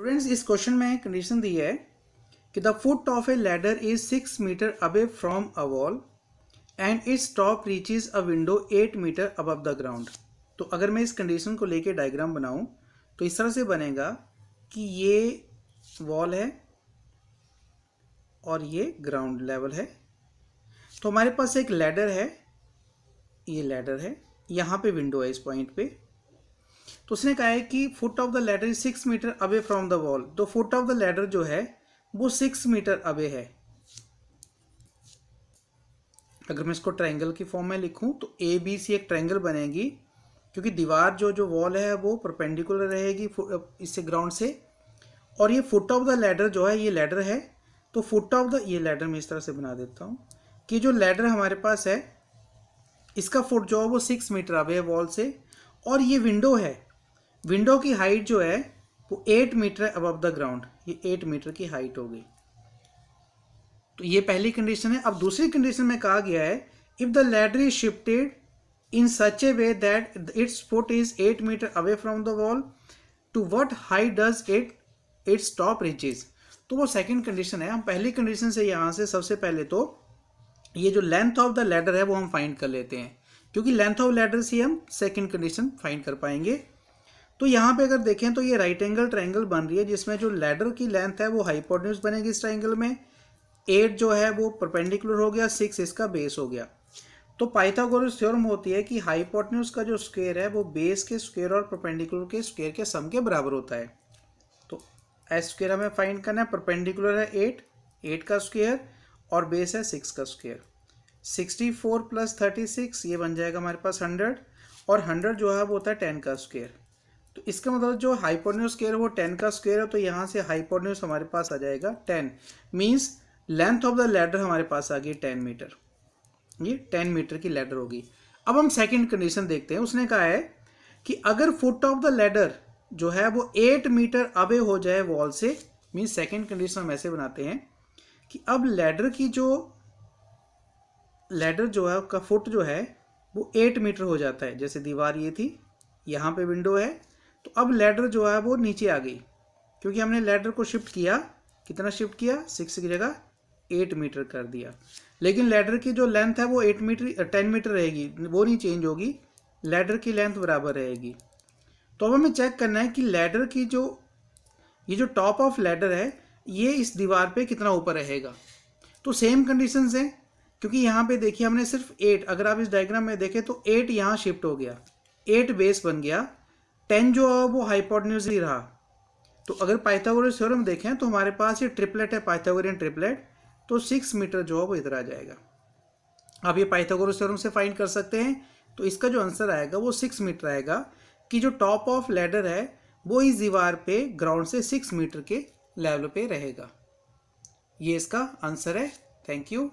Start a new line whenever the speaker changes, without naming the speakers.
students इस question में condition दी है कि the foot of a ladder is six metre away from a wall and its top is a window eight metre above the ground तो अगर मैं इस कंडीशन को लेके डायग्राम बनाऊं तो इस तरह से बनेगा कि ये वॉल है और ये ग्राउंड लेवल है तो हमारे पास एक लैडर है ये लैडर है यहाँ पे विंडो है इस पॉइंट पे तो उसने कहा है कि foot of the ladder is six metre away from the wall तो फुट ऑफ द लेडर जो है वो सिक्स मीटर अवे है अगर मैं इसको ट्रायंगल की फॉर्म में लिखूं तो ए बी सी एक ट्रायंगल बनेगी क्योंकि दीवार जो जो वॉल है वो परपेंडिकुलर रहेगी इससे ग्राउंड से और ये फुट ऑफ द लेडर जो है ये लेडर है तो फुट ऑफ द ये लेडर मैं इस तरह से बना देता हूँ कि जो लेडर हमारे पास है इसका फुट जो है वो सिक्स मीटर अवे है वॉल से और ये विंडो है विंडो की हाइट जो है वो eight metre above the ground ये एट मीटर की हाइट हो गई तो ये पहली कंडीशन है अब दूसरी कंडीशन में कहा गया है if the ladder is shifted in such a way that its foot is eight metre away from the wall to what height does it its top reaches तो वो सेकेंड कंडीशन है हम पहली कंडीशन से यहाँ से सबसे पहले तो ये जो लेंथ ऑफ द लेडर है वो हम फाइंड कर लेते हैं क्योंकि लेंथ ऑफ लेटर से हम सेकेंड कंडीशन फाइंड कर पाएंगे तो यहाँ पे अगर देखें तो ये राइट एंगल ट्राइंगल बन रही है जिसमें जो लेडर की लेंथ है वो हाइपोटेन्यूज बनेगी इस ट्राइंगल में एट जो है वो परपेंडिकुलर हो गया सिक्स इसका बेस हो गया तो पाइथागोरस थ्योरम होती है कि हाइपोटेन्यूज का जो स्क्वेयर है वो बेस के स्क्वेयर और परपेंडिकुलर के स्क्वेयर के सम के बराबर होता है तो एस स्क्वेयर हमें फाइंड करना है परपेंडिकुलर है एट एट का स्क्वेयर और बेस है सिक्स का square sixty four plus thirty six ये बन जाएगा हमारे पास हंड्रेड और हंड्रेड जो है वो होता है टेन का स्क्वेयर तो इसका मतलब जो हाइपोन्यूस स्केयर है वो टेन का स्क्वेयर है तो यहाँ से हाइपोन्यूस हमारे पास आ जाएगा ten means length of the ladder हमारे पास आ गई टेन मीटर ये टेन मीटर की लेडर होगी अब हम सेकेंड कंडीशन देखते हैं उसने कहा है कि अगर फुट ऑफ द लेडर जो है वो एट मीटर अबे हो जाए वॉल से मीन्स सेकेंड कंडीशन हम ऐसे बनाते हैं कि अब लेडर की जो लेडर जो है उसका फुट जो है वो एट मीटर हो जाता है जैसे दीवार ये थी यहाँ पे विंडो है तो अब लेडर जो है वो नीचे आ गई क्योंकि हमने लेडर को शिफ्ट किया कितना शिफ्ट किया सिक्स की जगह एट मीटर कर दिया लेकिन लेडर की जो लेंथ है वो एट मीटर टेन मीटर रहेगी वो नहीं चेंज होगी लेडर की लेंथ बराबर रहेगी तो अब हमें चेक करना है कि लेडर की जो ये जो टॉप ऑफ लेडर है ये इस दीवार पे कितना ऊपर रहेगा तो सेम कंडीशन हैं क्योंकि यहाँ पे देखिए हमने सिर्फ एट अगर आप इस डायग्राम में देखें तो एट यहाँ शिफ्ट हो गया एट बेस बन गया टेन जो है वो हाइपोटन्यूज ही रहा तो अगर पाइथागोरस थ्योरम देखें तो हमारे पास ये ट्रिपलेट है पाइथागोरियन ट्रिपलेट तो सिक्स मीटर जो है वो इधर आ जाएगा आप ये पाइथागोरस थ्योरम से फाइंड कर सकते हैं तो इसका जो आंसर आएगा वो सिक्स मीटर आएगा कि जो टॉप ऑफ लेडर है वो इस दीवार पे ग्राउंड से सिक्स मीटर के लेवल पे रहेगा ये इसका आंसर है थैंक यू